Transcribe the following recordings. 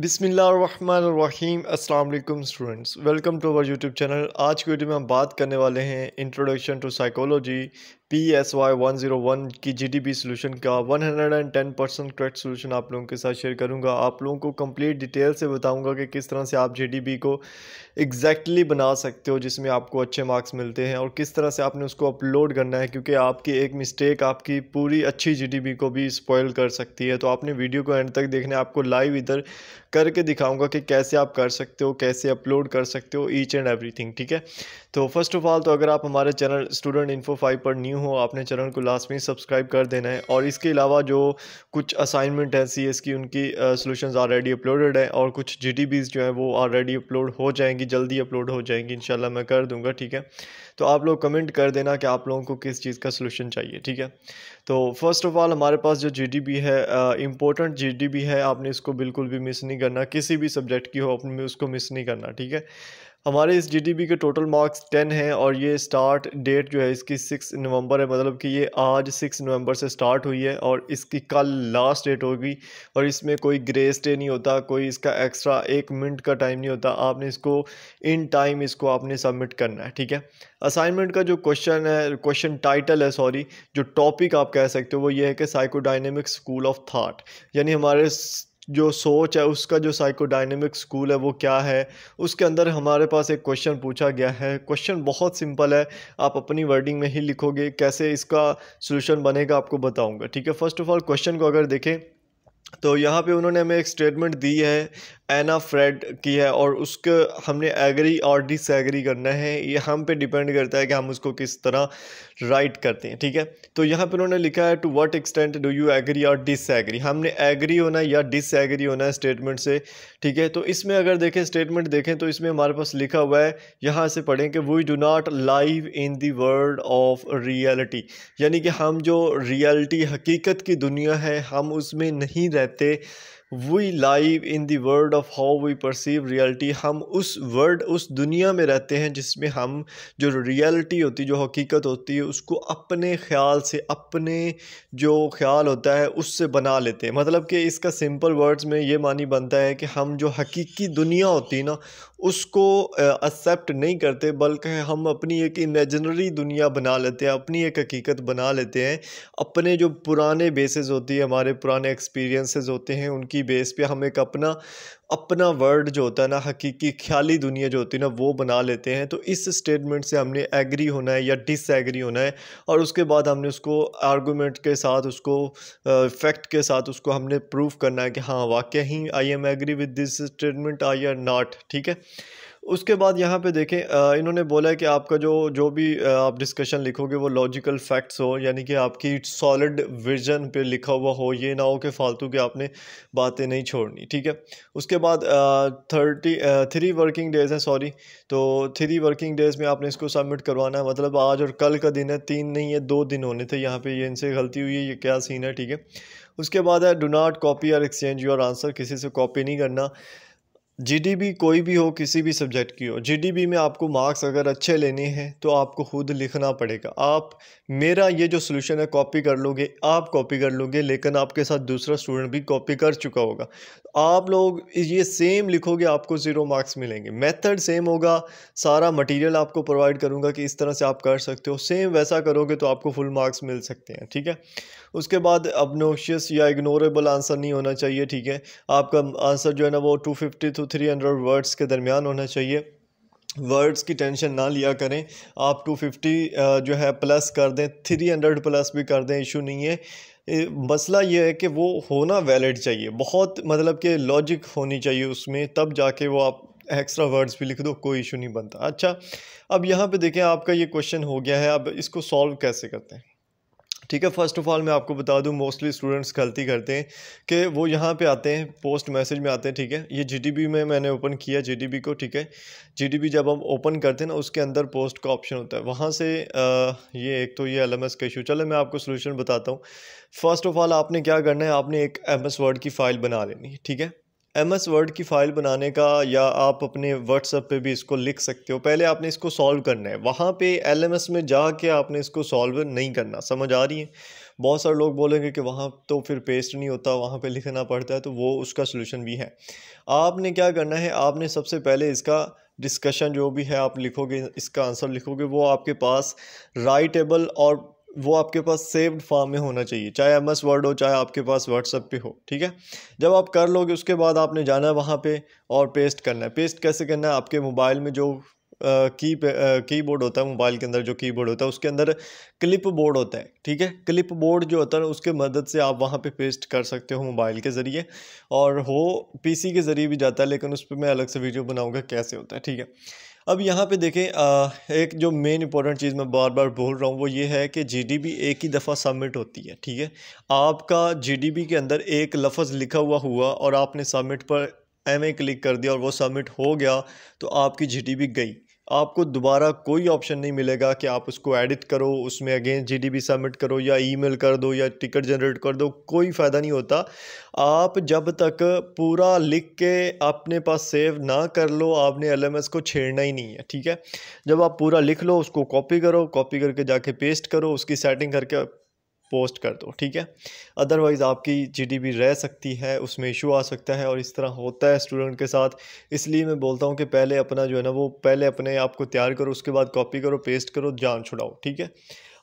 बिसमीम अल्लाम students welcome to our YouTube channel आज की वीडियो में हम बात करने वाले हैं introduction to psychology P S Y one zero one की जी डी पी सोल्यूशन का one hundred and ten percent correct solution आप लोगों के साथ शेयर करूंगा आप लोगों को कंप्लीट डिटेल से बताऊंगा कि किस तरह से आप जी डी पी को एग्जैक्टली exactly बना सकते हो जिसमें आपको अच्छे मार्क्स मिलते हैं और किस तरह से आपने उसको अपलोड करना है क्योंकि आपकी एक मिस्टेक आपकी पूरी अच्छी जी डी पी को भी स्पॉयल कर सकती है तो आपने वीडियो को एंड तक देखना आपको लाइव इधर करके दिखाऊँगा कि कैसे आप कर सकते हो कैसे अपलोड कर सकते हो ईच एंड एवरी थिंग ठीक है तो फर्स्ट ऑफ ऑल तो अगर आप हमारे चैनल स्टूडेंट इन्फो फाइव पर न्यू हो आपने चैनल को लास्ट में सब्सक्राइब कर देना है और इसके अलावा जो कुछ असाइनमेंट हैं सी एस की उनकी सोल्यूशन ऑलरेडी अपलोडेड हैं और कुछ जी टी बीज जो हैं वो ऑलरेडी अपलोड हो जाएंगी जल्दी अपलोड हो जाएंगी इन मैं कर दूँगा ठीक है तो आप लोग कमेंट कर देना कि आप लोगों को किस चीज़ का सोल्यूशन चाहिए ठीक है तो फर्स्ट ऑफ ऑल हमारे पास जो जी डी बी है इंपॉर्टेंट जी डी बी है आपने इसको बिल्कुल भी मिस नहीं करना किसी भी सब्जेक्ट की हो अपने उसको मिस नहीं करना ठीक है हमारे इस जीडीबी के टोटल मार्क्स टेन हैं और ये स्टार्ट डेट जो है इसकी सिक्स नवंबर है मतलब कि ये आज सिक्स नवंबर से स्टार्ट हुई है और इसकी कल लास्ट डेट होगी और इसमें कोई ग्रेस डे नहीं होता कोई इसका एक्स्ट्रा एक मिनट का टाइम नहीं होता आपने इसको इन टाइम इसको आपने सबमिट करना है ठीक है असाइनमेंट का जो क्वेश्चन है क्वेश्चन टाइटल है सॉरी जो टॉपिक आप कह सकते हो वो ये है कि साइकोडाइनमिक स्कूल ऑफ थाट यानी हमारे जो सोच है उसका जो साइकोडाइनमिक स्कूल है वो क्या है उसके अंदर हमारे पास एक क्वेश्चन पूछा गया है क्वेश्चन बहुत सिंपल है आप अपनी वर्डिंग में ही लिखोगे कैसे इसका सोल्यूशन बनेगा आपको बताऊंगा ठीक है फर्स्ट ऑफ ऑल क्वेश्चन को अगर देखें तो यहाँ पे उन्होंने हमें एक स्टेटमेंट दी है एना फ्रेड की है और उसके हमने एग्री और डिसएग्री करना है ये हम पे डिपेंड करता है कि हम उसको किस तरह राइट करते हैं ठीक है तो यहाँ पे उन्होंने लिखा है to what extent do you agree और डिसएग्री हमने एग्री होना या डिसएग्री होना है स्टेटमेंट से ठीक है तो इसमें अगर देखें स्टेटमेंट देखें तो इसमें हमारे पास लिखा हुआ है यहाँ से पढ़ें कि we do not live in the world of reality यानी कि हम जो रियलिटी हकीकत की दुनिया है हम उसमें नहीं रह adaptait we live in the world of how we perceive reality हम उस वर्ल्ड उस दुनिया में रहते हैं जिसमें हम जो रियलिटी होती जो हकीकत होती है उसको अपने ख्याल से अपने जो ख्याल होता है उससे बना लेते हैं मतलब कि इसका सिंपल वर्ड्स में ये मानी बनता है कि हम जो हकीकी दुनिया होती है ना उसको एक्सेप्ट नहीं करते बल्कि हम अपनी एक इमेजनरी दुनिया बना लेते हैं अपनी एक हकीकत बना लेते हैं अपने जो पुराने बेसिस होती है हमारे पुराने एक्सपीरियंसेस होते हैं उनकी की बेस पे हम एक अपना अपना वर्ड जो होता है ना हकीकी ख्याली दुनिया जो होती है ना वो बना लेते हैं तो इस स्टेटमेंट से हमने एग्री होना है या डिसएग्री होना है और उसके बाद हमने उसको आर्गूमेंट के साथ उसको फैक्ट के साथ उसको हमने प्रूव करना है कि हाँ वाकई ही I am agree with this statement I are not ठीक है उसके बाद यहाँ पे देखें इन्होंने बोला है कि आपका जो जो भी आप डिस्कशन लिखोगे वो लॉजिकल फैक्ट्स हो यानी कि आपकी सॉलिड विजन पे लिखा हुआ हो ये ना हो कि फालतू के आपने बातें नहीं छोड़नी ठीक है उसके बाद थर्टी थ्री वर्किंग डेज़ है सॉरी तो थ्री वर्किंग डेज़ में आपने इसको सबमिट करवाना है मतलब आज और कल का दिन है तीन नहीं है दो दिन होने थे यहाँ पर ये इनसे गलती हुई है ये क्या सीन है ठीक है उसके बाद है डो नाट कॉपी और एक्सचेंज योर आंसर किसी से कॉपी नहीं करना जीडीबी कोई भी हो किसी भी सब्जेक्ट की हो जीडीबी में आपको मार्क्स अगर अच्छे लेने हैं तो आपको खुद लिखना पड़ेगा आप मेरा ये जो सोल्यूशन है कॉपी कर लोगे आप कॉपी कर लोगे लेकिन आपके साथ दूसरा स्टूडेंट भी कॉपी कर चुका होगा आप लोग ये सेम लिखोगे आपको ज़ीरो मार्क्स मिलेंगे मेथड सेम होगा सारा मटीरियल आपको प्रोवाइड करूँगा कि इस तरह से आप कर सकते हो सेम वैसा करोगे तो आपको फुल मार्क्स मिल सकते हैं ठीक है उसके बाद अबनोशियस या इग्नोरेबल आंसर नहीं होना चाहिए ठीक है आपका आंसर जो है ना वो two fifty two three hundred words के दरमियान होना चाहिए वर्ड्स की टेंशन ना लिया करें आप टू फिफ्टी जो है प्लस कर दें थ्री हंड्रेड प्लस भी कर दें इशू नहीं है मसला यह है कि वो होना वैलिड चाहिए बहुत मतलब कि लॉजिक होनी चाहिए उसमें तब जाके वो आप एक्स्ट्रा वर्ड्स भी लिख दो कोई इशू नहीं बनता अच्छा अब यहाँ पे देखें आपका ये क्वेश्चन हो गया है अब इसको सॉल्व कैसे करते हैं ठीक है फर्स्ट ऑफ ऑल मैं आपको बता दूं मोस्टली स्टूडेंट्स गलती करते हैं कि वो यहाँ पे आते हैं पोस्ट मैसेज में आते हैं ठीक है ये जीडीबी में मैंने ओपन किया जीडीबी को ठीक है जीडीबी जब हम ओपन करते हैं ना उसके अंदर पोस्ट का ऑप्शन होता है वहाँ से आ, ये एक तो ये एल एम एस का इशू चलो मैं आपको सोल्यूशन बताता हूँ फर्स्ट ऑफ ऑल आपने क्या करना है आपने एक एम वर्ड की फ़ाइल बना लेनी ठीक है एम एस वर्ड की फ़ाइल बनाने का या आप अपने व्हाट्सएप पे भी इसको लिख सकते हो पहले आपने इसको सॉल्व करना है वहाँ पे एल एम एस में जा के आपने इसको सॉल्व नहीं करना समझ आ रही है बहुत सारे लोग बोलेंगे कि वहाँ तो फिर पेस्ट नहीं होता वहाँ पे लिखना पड़ता है तो वो उसका सलूशन भी है आपने क्या करना है आपने सबसे पहले इसका डिस्कशन जो भी है आप लिखोगे इसका आंसर लिखोगे वो आपके पास राइटेबल और वो आपके पास सेव्ड फॉर्म में होना चाहिए चाहे एम एस वर्ड हो चाहे आपके पास व्हाट्सएप पे हो ठीक है जब आप कर लोगे उसके बाद आपने जाना है वहाँ पे और पेस्ट करना है पेस्ट कैसे करना है आपके मोबाइल में जो की की बोर्ड होता है मोबाइल के अंदर जो की बोर्ड होता है उसके अंदर क्लिप बोर्ड होता है ठीक है क्लिप बोर्ड जो होता है उसके मदद से आप वहाँ पे पेस्ट कर सकते हो मोबाइल के ज़रिए और हो पीसी के ज़रिए भी जाता है लेकिन उस पर मैं अलग से वीडियो बनाऊँगा कैसे होता है ठीक है अब यहाँ पे देखें आ, एक जो मेन इंपॉर्टेंट चीज़ मैं बार बार बोल रहा हूँ वो ये है कि जीडीपी एक ही दफ़ा सबमिट होती है ठीक है आपका जीडीपी के अंदर एक लफ्ज़ लिखा हुआ हुआ और आपने सबमिट पर एम क्लिक कर दिया और वो सबमिट हो गया तो आपकी जी गई आपको दोबारा कोई ऑप्शन नहीं मिलेगा कि आप उसको एडिट करो उसमें अगेन जीडीपी सबमिट करो या ईमेल कर दो या टिकट जनरेट कर दो कोई फ़ायदा नहीं होता आप जब तक पूरा लिख के अपने पास सेव ना कर लो आपने एलएमएस को छेड़ना ही नहीं है ठीक है जब आप पूरा लिख लो उसको कॉपी करो कॉपी करके जाके पेस्ट करो उसकी सेटिंग करके पोस्ट कर दो ठीक है अदरवाइज़ आपकी जीडीपी रह सकती है उसमें इशू आ सकता है और इस तरह होता है स्टूडेंट के साथ इसलिए मैं बोलता हूँ कि पहले अपना जो है ना वो पहले अपने आप को तैयार करो उसके बाद कॉपी करो पेस्ट करो जान छुड़ाओ ठीक है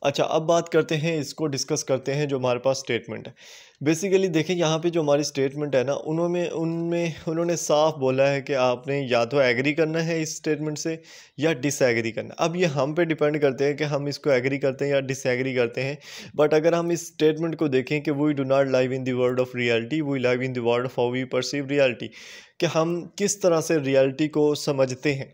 अच्छा अब बात करते हैं इसको डिस्कस करते हैं जो हमारे पास स्टेटमेंट है बेसिकली देखें यहाँ पे जो हमारी स्टेटमेंट है ना उन्होंने उनमें उन्होंने साफ बोला है कि आपने या तो एग्री करना है इस स्टेटमेंट से या डिसएग्री करना अब ये हम पे डिपेंड करते हैं कि हम इसको एग्री करते हैं या डिसएग्री करते हैं बट अगर हम इस स्टेटमेंट को देखें कि we do not live in world world of reality we live in world world of how we perceive reality कि हम किस तरह से रियलिटी को समझते हैं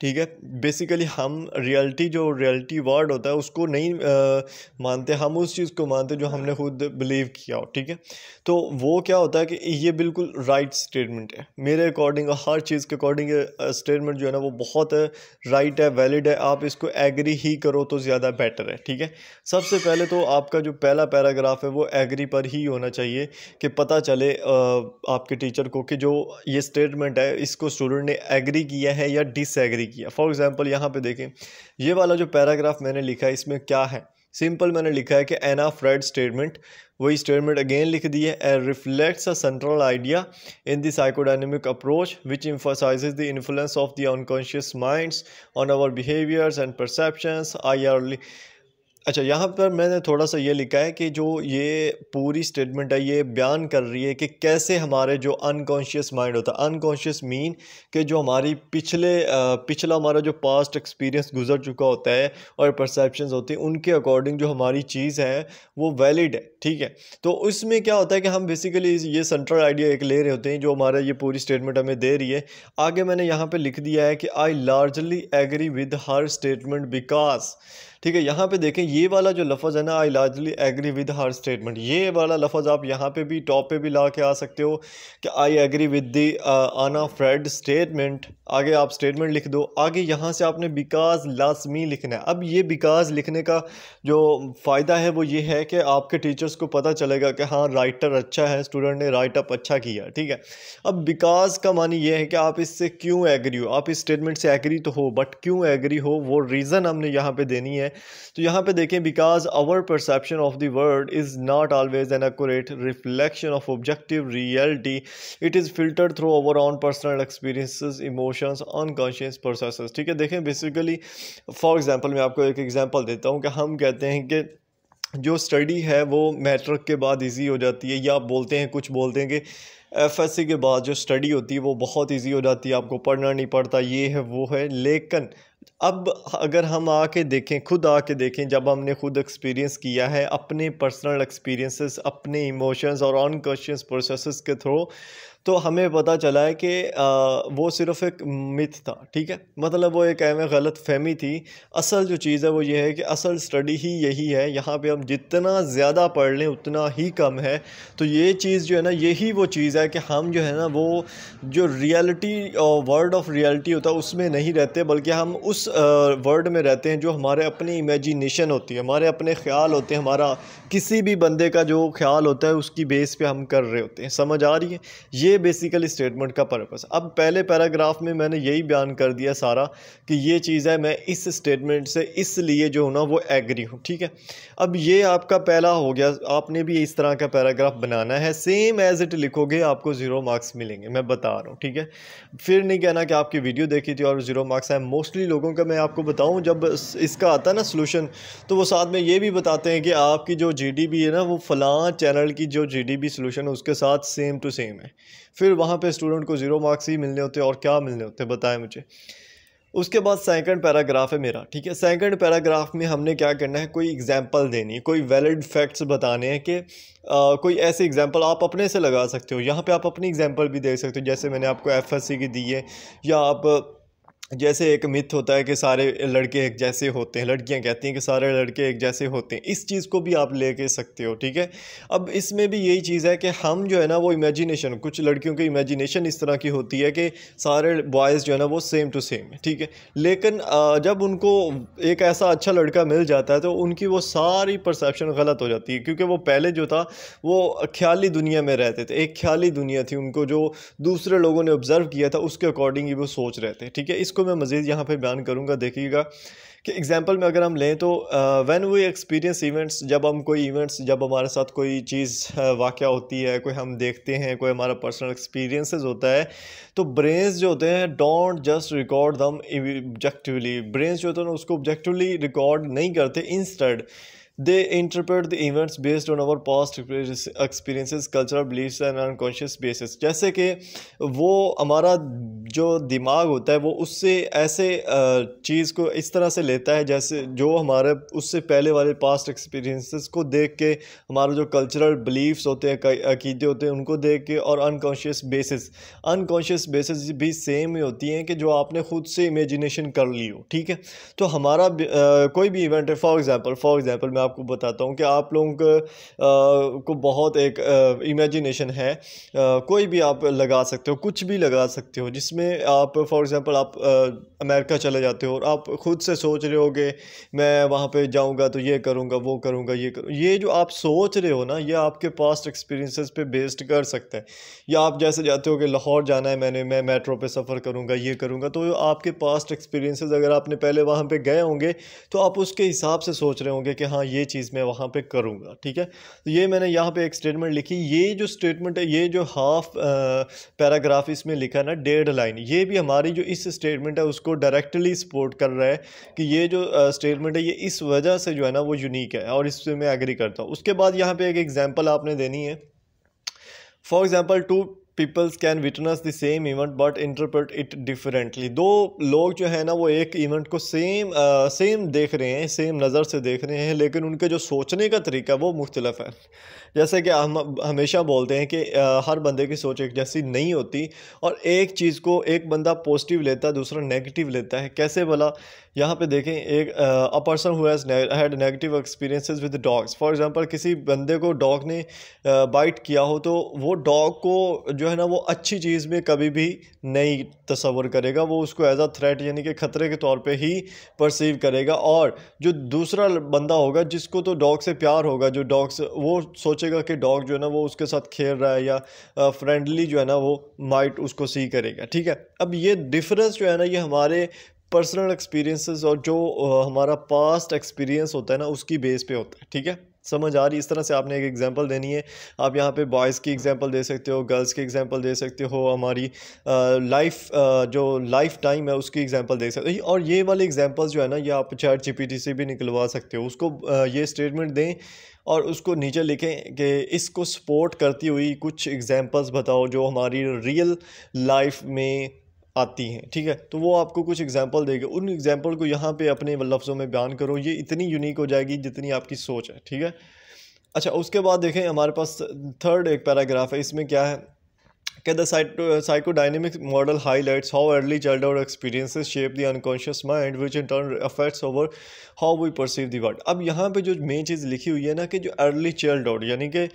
ठीक है बेसिकली हम रियलिटी जो रियलिटी वर्ड होता है उसको नहीं आ, मानते हम उस चीज़ को मानते जो हमने खुद बिलीव किया हो ठीक है तो वो क्या होता है कि ये बिल्कुल राइट स्टेटमेंट है मेरे अकॉर्डिंग हर चीज़ के अकॉर्डिंग स्टेटमेंट जो है ना वो बहुत राइट है वैलिड है आप इसको एग्री ही करो तो ज़्यादा बेटर है ठीक है सबसे पहले तो आपका जो पहला पैराग्राफ है वो एग्री पर ही होना चाहिए कि पता चले आपके टीचर को कि जो ये स्टेटमेंट है इसको स्टूडेंट ने एग्री किया है या डिसएग्री नहीं किया फॉर एग्ज़ाम्पल यहाँ पे देखें ये वाला जो पैराग्राफ मैंने लिखा है इसमें क्या है सिंपल मैंने लिखा है कि एन ऑफ राइट स्टेटमेंट वही स्टेटमेंट अगेन लिख दी है and reflects a central idea in the psychodynamic approach which emphasizes the influence of the unconscious minds on our behaviours and perceptions I are अच्छा यहाँ पर मैंने थोड़ा सा ये लिखा है कि जो ये पूरी स्टेटमेंट है ये बयान कर रही है कि कैसे हमारे जो अनकॉन्शियस माइंड होता है अनकॉन्शियस मीन कि जो हमारी पिछले पिछला हमारा जो पास्ट एक्सपीरियंस गुजर चुका होता है और परसेप्शंस होती हैं उनके अकॉर्डिंग जो हमारी चीज़ है वो वैलिड है ठीक है तो उसमें क्या होता है कि हम बेसिकली ये सेंट्रल आइडिया एक ले रहे होते हैं जो हमारा ये पूरी स्टेटमेंट हमें दे रही है आगे मैंने यहाँ पर लिख दिया है कि I largely agree with her statement because ठीक है यहाँ पे देखें ये वाला जो लफज है ना I largely agree with her statement ये वाला लफज आप यहाँ पे भी टॉप पे भी ला के आ सकते हो कि आई एग्री विद दी आना फ्रेड स्टेटमेंट आगे आप स्टेटमेंट लिख दो आगे यहाँ से आपने बिकाज लाजमी लिखना है अब ये बिकाज लिखने का जो फ़ायदा है वो ये है कि आपके टीचर्स को पता चलेगा कि हाँ राइटर अच्छा है स्टूडेंट ने राइट अप अच्छा किया ठीक है अब बिकाज का मानी ये है कि आप इससे क्यों एग्री हो आप इस स्टेटमेंट से एग्री तो हो बट क्यों एग्री हो वो रीज़न हमने यहाँ पर देनी है तो यहाँ पे देखें because our perception of the world is not always an accurate reflection of objective reality it is filter through over on personal experiences emotions unconscious process ठीक है देखें बेसिकली फॉर एग्ज़ाम्पल मैं आपको एक एग्ज़ाम्पल देता हूँ कि हम कहते हैं कि जो स्टडी है वो मैट्रिक के बाद इजी हो जाती है या बोलते हैं कुछ बोलते हैं कि एफ एस सी के बाद जो स्टडी होती है वो बहुत ईजी हो जाती है आपको पढ़ना नहीं पड़ता ये है वो है लेकिन अब अगर हम आके देखें खुद आके देखें जब हमने खुद एक्सपीरियंस किया है अपने पर्सनल एक्सपीरियंसेस अपने इमोशंस और अनकॉन्शियस प्रोसेसेस प्रोसेस के थ्रू तो हमें पता चला है कि वो सिर्फ एक मिथ था ठीक है मतलब वो एक अहम गलत फहमी थी असल जो चीज़ है वो ये है कि असल स्टडी ही यही है यहाँ पे हम जितना ज़्यादा पढ़ लें उतना ही कम है तो ये चीज़ जो है ना यही वो चीज़ है है कि हम जो है ना वो जो रियलिटी वर्ड ऑफ रियलिटी होता है उसमें नहीं रहते बल्कि हम उस वर्ड uh, में रहते हैं जो हमारे अपनी इमेजिनेशन होती है हमारे अपने ख्याल होते हैं हमारा किसी भी बंदे का जो ख्याल होता है उसकी बेस पे हम कर रहे होते हैं समझ आ रही है ये बेसिकली स्टेटमेंट का पर्पस अब पहले पैराग्राफ में मैंने यही बयान कर दिया सारा कि ये चीज़ है मैं इस स्टेटमेंट से इसलिए जो हूँ वो एग्री हूँ ठीक है अब ये आपका पहला हो गया आपने भी इस तरह का पैराग्राफ बनाना है सेम एज इट लिखोगे आप आपको ज़ीरो मार्क्स मिलेंगे मैं बता रहा हूँ ठीक है फिर नहीं कहना कि आपकी वीडियो देखी थी और ज़ीरो मार्क्स आए मोस्टली लोगों का मैं आपको बताऊँ जब इसका आता है ना सोलूशन तो वो साथ में ये भी बताते हैं कि आपकी जो जी है ना वो फलां चैनल की जो जी डी सोल्यूशन है उसके साथ सेम टू सेम है फिर वहाँ पर स्टूडेंट को ज़ीरो मार्क्स ही मिलने होते और क्या मिलने होते बताएं मुझे उसके बाद सेकंड पैराग्राफ है मेरा ठीक है सेकंड पैराग्राफ में हमने क्या करना है कोई एग्जांपल देनी कोई वैलिड फैक्ट्स बताने हैं कि कोई ऐसे एग्जांपल आप अपने से लगा सकते हो यहाँ पे आप अपनी एग्जांपल भी दे सकते हो जैसे मैंने आपको एफएससी की दी है या आप जैसे एक मिथ होता है कि सारे लड़के एक जैसे होते हैं लड़कियां कहती हैं कि सारे लड़के एक जैसे होते हैं इस चीज़ को भी आप लेके सकते हो ठीक है अब इसमें भी यही चीज़ है कि हम जो है ना वो इमेजिनेशन कुछ लड़कियों की इमेजिनेशन इस तरह की होती है कि सारे बॉयज़ जो है ना वो सेम टू सेम है ठीक है लेकिन जब उनको एक ऐसा अच्छा लड़का मिल जाता है तो उनकी वो सारी परसेप्शन गलत हो जाती है क्योंकि वो पहले जो था वो ख्याली दुनिया में रहते थे एक ख्याली दुनिया थी उनको जो दूसरे लोगों ने ऑब्ज़र्व किया था उसके अकॉर्डिंग ही वो सोच रहे थे ठीक है इस इसको मैं मज़ीद यहाँ पर बयान करूँगा देखिएगा कि एग्ज़ाम्पल में अगर हम लें तो व्हेन वी एक्सपीरियंस इवेंट्स जब हम कोई इवेंट्स जब हमारे साथ कोई चीज़ वाक़ होती है कोई हम देखते हैं कोई हमारा पर्सनल एक्सपीरियंसेस होता है तो ब्रेन्स जो होते हैं don't just record them objectively brains जो होते हैं उसको ऑब्जेक्टिवली रिकॉर्ड नहीं करते instead They interpret the events based on our past experiences, cultural beliefs and unconscious basis. जैसे कि वो हमारा जो दिमाग होता है वो उससे ऐसे चीज़ को इस तरह से लेता है जैसे जो हमारे उससे पहले वाले पास्ट एक्सपीरियंसेस को देख के हमारा जो कल्चरल बिलीफ्स होते हैं अकीदे होते हैं उनको देख के और अनकॉन्शियस बेसिस अनकॉन्शियस बेसिस भी सेम ही होती हैं कि जो आपने ख़ुद से इमेजिनेशन कर ली हो ठीक है तो हमारा आ, कोई भी इवेंट है फॉर एग्ज़ाम्पल फॉर एग्ज़ाम्पल मैं आपको बताता हूँ कि आप लोगों को, को बहुत एक इमेजिनेशन है आ, कोई भी आप लगा सकते हो कुछ भी लगा सकते हो जिसमें आप फॉर एग्ज़ाम्पल आप आ, अमेरिका चले जाते हो और आप ख़ुद से सोच रहे होगे मैं वहाँ पे जाऊँगा तो ये करूँगा वो करूँगा ये करूँ ये जो आप सोच रहे हो ना ये आपके पास्ट एक्सपीरियंसेस पे बेस्ड कर सकते हैं या आप जैसे जाते हो कि लाहौर जाना है मैंने मैं मेट्रो पे सफ़र करूँगा ये करूँगा तो आपके पास्ट एक्सपीरियंसेस अगर आपने पहले वहाँ पर गए होंगे तो आप उसके हिसाब से सोच रहे होंगे कि हाँ ये चीज़ मैं वहाँ पे करूँगा ठीक है तो ये मैंने यहाँ पे एक स्टेटमेंट लिखी ये जो स्टेटमेंट है ये जो हाफ पैराग्राफ इसमें लिखा है ना डेढ़ लाइन ये भी हमारी जो इस स्टेटमेंट है उसको डायरेक्टली सपोर्ट कर रहा है कि ये जो स्टेटमेंट है ये इस वजह से जो है ना वो यूनिक है और इससे मैं एग्री करता हूँ उसके बाद यहाँ पर एक एग्ज़ाम्पल आपने देनी है for example two peoples can witness the same event but interpret it differently दो लोग जो है ना वो एक इवेंट को सेम आ, सेम देख रहे हैं सेम नज़र से देख रहे हैं लेकिन उनके जो सोचने का तरीका वो मुख्तलफ है जैसे कि हम हमेशा बोलते हैं कि आ, हर बंदे की सोच एक जैसी नहीं होती और एक चीज़ को एक बंदा पॉजिटिव लेता है दूसरा नेगेटिव लेता है कैसे भला यहाँ पे देखें एक a person who has had negative experiences with dogs for example किसी बंदे को डॉग ने बाइट किया हो तो वो डॉग को जो है ना वो अच्छी चीज़ में कभी भी नहीं तस्वर करेगा वो उसको एज अ थ्रेट यानी कि ख़तरे के तौर पर ही परसीव करेगा और जो दूसरा बंदा होगा जिसको तो डॉग से प्यार होगा जो डॉग से वो सोचेगा कि डॉग जो है ना वो उसके साथ खेल रहा है या फ्रेंडली जो है ना वो माइट उसको सी करेगा ठीक है अब ये डिफरेंस जो है ना ये हमारे पर्सनल एक्सपीरियंसेस और जो हमारा पास्ट एक्सपीरियंस होता है ना उसकी बेस पे होता है ठीक है समझ आ रही इस तरह से आपने एक एग्जांपल देनी है आप यहाँ पे बॉयज़ की एग्जांपल दे सकते हो गर्ल्स की एग्जांपल दे सकते हो हमारी लाइफ जो लाइफ टाइम है उसकी एग्जांपल दे सकते हो और ये वाले एग्जांपल्स जो है ना ये आप चैट जीपीटी से भी निकलवा सकते हो उसको ये स्टेटमेंट दें और उसको नीचे लिखें कि इसको सपोर्ट करती हुई कुछ एग्ज़ैम्पल्स बताओ जो हमारी रियल लाइफ में आती हैं ठीक है तो वो आपको कुछ एग्जाम्पल देगा उन एग्जाम्पल को यहाँ पे अपने लफ्ज़ों में बयान करो ये इतनी यूनिक हो जाएगी जितनी आपकी सोच है ठीक है अच्छा उसके बाद देखें हमारे पास थर्ड एक पैराग्राफ है इसमें क्या है that the psychodynamic model highlights how early childhood experiences shape the unconscious mind which in turn affects over how we perceive the world अब यहाँ पे जो मेन चीज़ लिखी हुई है ना कि जो अर्ली चाइल्डहुड यानी कि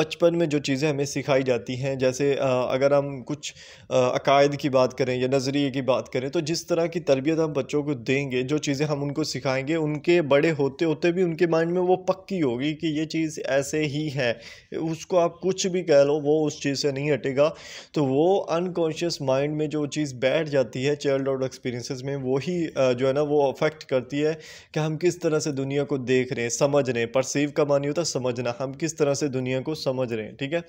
बचपन में जो चीज़ें हमें सिखाई जाती हैं जैसे अगर हम कुछ अकायद की बात करें या नज़रिए की बात करें तो जिस तरह की तरबियत हम बच्चों को देंगे जो चीज़ें हम उनको सिखाएंगे उनके बड़े होते होते भी उनके माइंड में वो पक्की होगी कि ये चीज़ ऐसे ही है उसको आप कुछ भी कह लो वो उस चीज़ से नहीं हटेगा तो वो अनकॉन्शियस माइंड में जो चीज़ बैठ जाती है चाइल्ड हुड एक्सपीरियंसेस में वही जो है ना वो अफेक्ट करती है कि हम किस तरह से दुनिया को देख रहे हैं समझ रहे हैं परसीव का मानी होता है समझना हम किस तरह से दुनिया को समझ रहे हैं ठीक है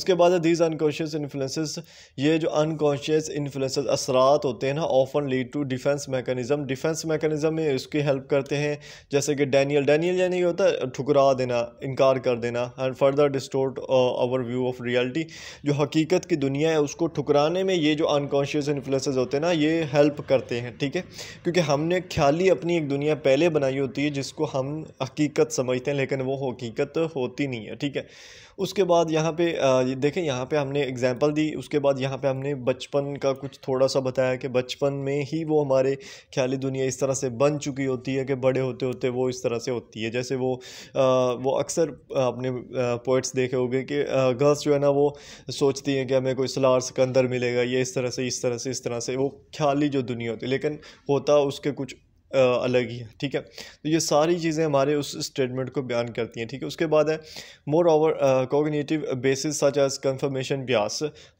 उसके बाद दीज अनकॉन्शियस इन्फ्लुएंसेस ये जो अनकॉन्शियस इन्फ्लुएंसेस असरात होते हैं ना often lead to defence mechanism defence mechanism में उसकी हेल्प करते हैं जैसे कि डैनियल डैनियल यानी होता है ठुकरा देना इनकार कर देना and further distort our view of reality जो हकीकत हकीकत की दुनिया है उसको ठुकराने में ये जो अनकॉन्शियस इन्फ्लुएंसेस होते हैं ना ये हेल्प करते हैं ठीक है क्योंकि हमने ख्याली अपनी एक दुनिया पहले बनाई होती है जिसको हम हकीकत समझते हैं लेकिन वो हकीकत होती नहीं है ठीक है उसके बाद यहाँ पे देखें यहाँ पे हमने एग्जांपल दी उसके बाद यहाँ पे हमने बचपन का कुछ थोड़ा सा बताया कि बचपन में ही वो हमारे ख्याली दुनिया इस तरह से बन चुकी होती है कि बड़े होते होते वो इस तरह से होती है जैसे वो वो अक्सर अपने पोइट्स देखे होंगे कि गर्ल्स जो है ना वो सोचती हैं कि हमें कोई सलार सिकंदर मिलेगा ये इस तरह से इस तरह से इस तरह से वो ख्याली जो दुनिया होती है लेकिन होता उसके कुछ अलग ही है ठीक है तो ये सारी चीज़ें हमारे उस स्टेटमेंट को बयान करती हैं ठीक है उसके बाद है moreover cognitive basis such as confirmation bias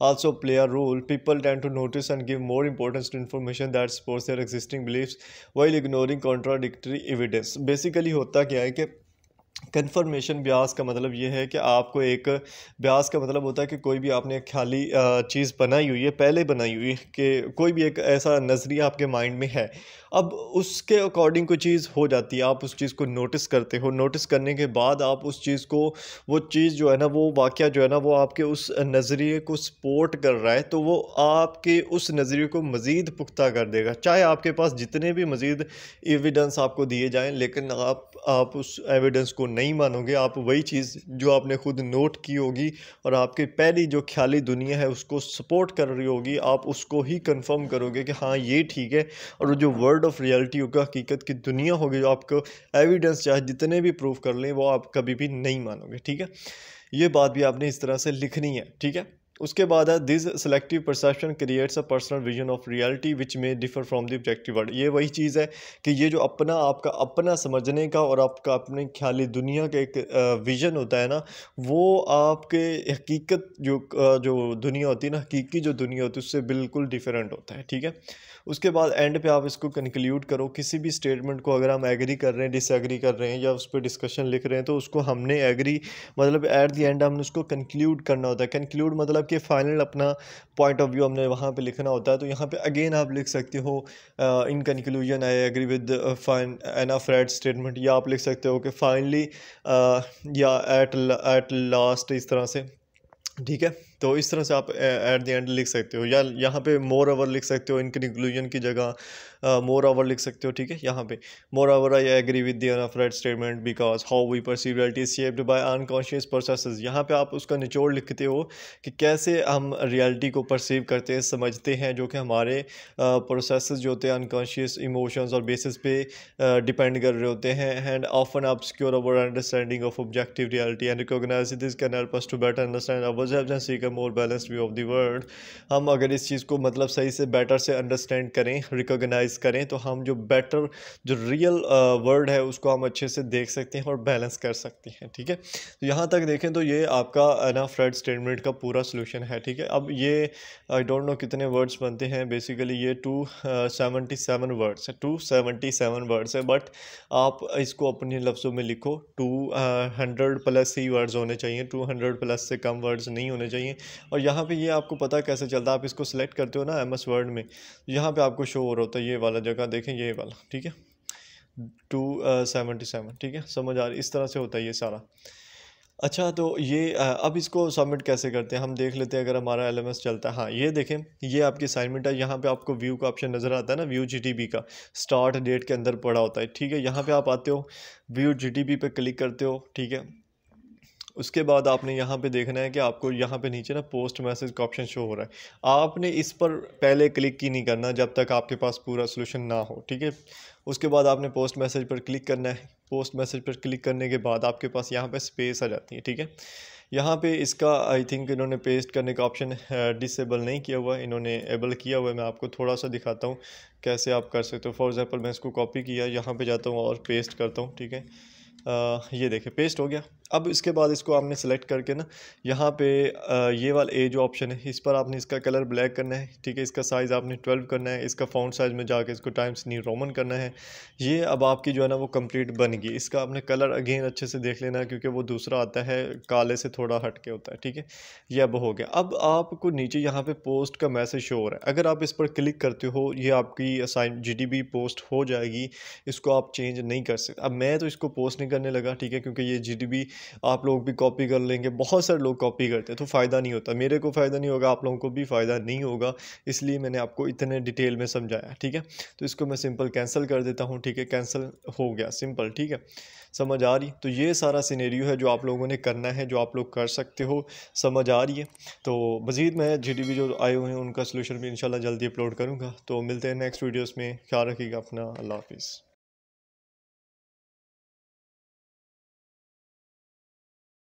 also play a role people tend to notice and give more importance to information that supports their existing beliefs while ignoring contradictory evidence basically होता क्या है कि conformation Beas का मतलब ये है कि आपको एक ब्यास का मतलब होता है कि कोई भी आपने ख्याली चीज़ बनाई हुई है पहले बनाई हुई है कि कोई भी एक ऐसा नज़रिया आपके माइंड में है अब उसके अकॉर्डिंग कोई चीज़ हो जाती है आप उस चीज़ को नोटिस करते हो नोटिस करने के बाद आप उस चीज़ को वो चीज़ जो है ना वो वाक़ जो है ना वो आपके उस नज़रिए को सपोर्ट कर रहा है तो वो आपके उस नज़रिए को मज़ीद पुख्ता कर देगा चाहे आपके पास जितने भी मज़ीद एविडेंस आपको दिए जाएँ लेकिन आप आप उस एविडेंस को नहीं मानोगे आप वही चीज़ जो आपने खुद नोट की होगी और आपकी पहली जो ख्याली दुनिया है उसको सपोर्ट कर रही होगी आप उसको ही कंफर्म करोगे कि हाँ ये ठीक है और जो वर्ल्ड ऑफ रियलिटी होगा हकीकत की दुनिया होगी जो आपको एविडेंस चाहे जितने भी प्रूफ कर लें वो आप कभी भी नहीं मानोगे ठीक है ये बात भी आपने इस तरह से लिखनी है ठीक है उसके बाद है this selective perception creates a personal vision of reality which may differ from the objective world ये वही चीज़ है कि ये जो अपना आपका अपना समझने का और आपका अपने ख्याली दुनिया का एक विजन होता है ना वो आपके हकीकत जो जो दुनिया होती है ना हकीकी जो दुनिया होती है उससे बिल्कुल डिफरेंट होता है ठीक है उसके बाद एंड पे आप इसको कंक्लूड करो किसी भी स्टेटमेंट को अगर हम एग्री कर रहे हैं डिसएग्री कर रहे हैं या उस पर डिस्कशन लिख रहे हैं तो उसको हमने एग्री मतलब एट दी एंड हमने उसको कंक्लूड करना होता है कंक्लूड मतलब कि फाइनल अपना पॉइंट ऑफ व्यू हमने वहाँ पर लिखना होता है तो यहाँ पर अगेन आप लिख सकते हो in conclusion I agree with fine an of red statement या आप लिख सकते हो कि फाइनली या एट एट लास्ट इस तरह से ठीक है तो इस तरह से आप एट द एंड लिख सकते हो या यहाँ पे मोर ओवर लिख सकते हो इन इंक्लूजन की जगह मोर आवर लिख सकते हो ठीक है यहाँ पे moreover I agree with of red statement because how we perceive reality shaped by unconscious processes यहाँ पे आप उसका निचोड़ लिखते हो कि कैसे हम रियलिटी को परसीव करते हैं समझते हैं जो कि हमारे प्रोसेस जो होते हैं अनकॉन्शियस इमोशंस और बेसिस पे डिपेंड कर रहे होते हैं and often obscure our understanding of objective reality and recognise this can help us to better understand our self and seek a more balance view of the world हम अगर इस चीज़ को मतलब सही से बेटर से अंडरस्टैंड करें recognise place करें तो हम जो बेटर जो रियल वर्ड uh, है उसको हम अच्छे से देख सकते हैं और बैलेंस कर सकते हैं ठीक है तो यहाँ तक देखें तो ये आपका ना फ्रेड स्टेटमेंट का पूरा सोल्यूशन है ठीक है अब ये आई डोंट नो कितने वर्ड्स बनते हैं बेसिकली ये टू सेवेंटी सेवन वर्ड्स है टू सेवेंटी सेवन वर्ड्स है बट आप इसको अपने लफ्ज़ों में लिखो टू हंड्रेड प्लस ही वर्ड्स होने चाहिए टू हंड्रेड प्लस से कम वर्ड्स नहीं होने चाहिए और यहाँ पर ये आपको पता कैसे चलता है आप इसको सेलेक्ट करते हो ना एम एस वर्ड में यहाँ पर आपको शो हो रहा होता है ये वाला जगह देखें ये वाला ठीक है टू सेवेंटी सेवन ठीक है समझ आ रही इस तरह से होता है ये सारा अच्छा तो ये अब इसको सबमिट कैसे करते हैं हम देख लेते हैं अगर हमारा एल चलता है हाँ ये देखें ये आपकी असाइनमेंट है यहाँ पे आपको व्यू का ऑप्शन नज़र आता है ना व्यू जीटीबी का स्टार्ट डेट के अंदर पड़ा होता है ठीक है यहाँ पे आप आते हो व्यू जीटीबी पे क्लिक करते हो ठीक है उसके बाद आपने यहाँ पे देखना है कि आपको यहाँ पे नीचे ना पोस्ट मैसेज का ऑप्शन शो हो रहा है आपने इस पर पहले क्लिक ही नहीं करना जब तक आपके पास पूरा सोल्यूशन ना हो ठीक है उसके बाद आपने पोस्ट मैसेज पर क्लिक करना है पोस्ट मैसेज पर क्लिक करने के बाद आपके पास यहाँ पर स्पेस आ जाती है ठीक है यहाँ पे इसका आई थिंक इन्होंने पेस्ट करने का ऑप्शन डिसेबल uh, नहीं किया हुआ इन्होंने एबल किया हुआ है मैं आपको थोड़ा सा दिखाता हूँ कैसे आप कर सकते हो फॉर एग्ज़ाम्पल मैं इसको कॉपी किया यहाँ पे जाता हूँ और पेस्ट करता हूँ ठीक है uh, ये देखें पेस्ट हो गया अब इसके बाद इसको आपने सेलेक्ट करके ना यहाँ पे ये वाला ए जो ऑप्शन है इस पर आपने इसका कलर ब्लैक करना है ठीक है इसका साइज़ आपने 12 करना है इसका फाउंड साइज़ में जाके इसको टाइम्स न्यू रोमन करना है ये अब आपकी जो है ना वो कंप्लीट बन गई इसका आपने कलर अगेन अच्छे से देख लेना क्योंकि वो दूसरा आता है काले से थोड़ा हट के होता है ठीक है ये अब हो गया अब आपको नीचे यहाँ पर पोस्ट का मैसेज शो हो रहा है अगर आप इस पर क्लिक करते हो ये आपकी असाइन जी पोस्ट हो जाएगी इसको आप चेंज नहीं कर सकते अब मैं तो इसको पोस्ट नहीं करने लगा ठीक है क्योंकि ये जी आप लोग भी कॉपी कर लेंगे बहुत सारे लोग कॉपी करते हैं तो फ़ायदा नहीं होता मेरे को फ़ायदा नहीं होगा आप लोगों को भी फ़ायदा नहीं होगा इसलिए मैंने आपको इतने डिटेल में समझाया ठीक है तो इसको मैं सिंपल कैंसिल कर देता हूँ ठीक है कैंसिल हो गया सिंपल ठीक है समझ आ रही तो ये सारा सिनेरियो है जो आप लोगों ने करना है जो आप लोग कर सकते हो समझ आ रही है तो मज़ीद मैं जी जो आए हुए हैं उनका सोल्यूशन भी इंशाल्लाह जल्दी अपलोड करूँगा तो मिलते हैं नेक्स्ट वीडियोज़ में ख्याल रखिएगा अपना अल्लाह हाफिज़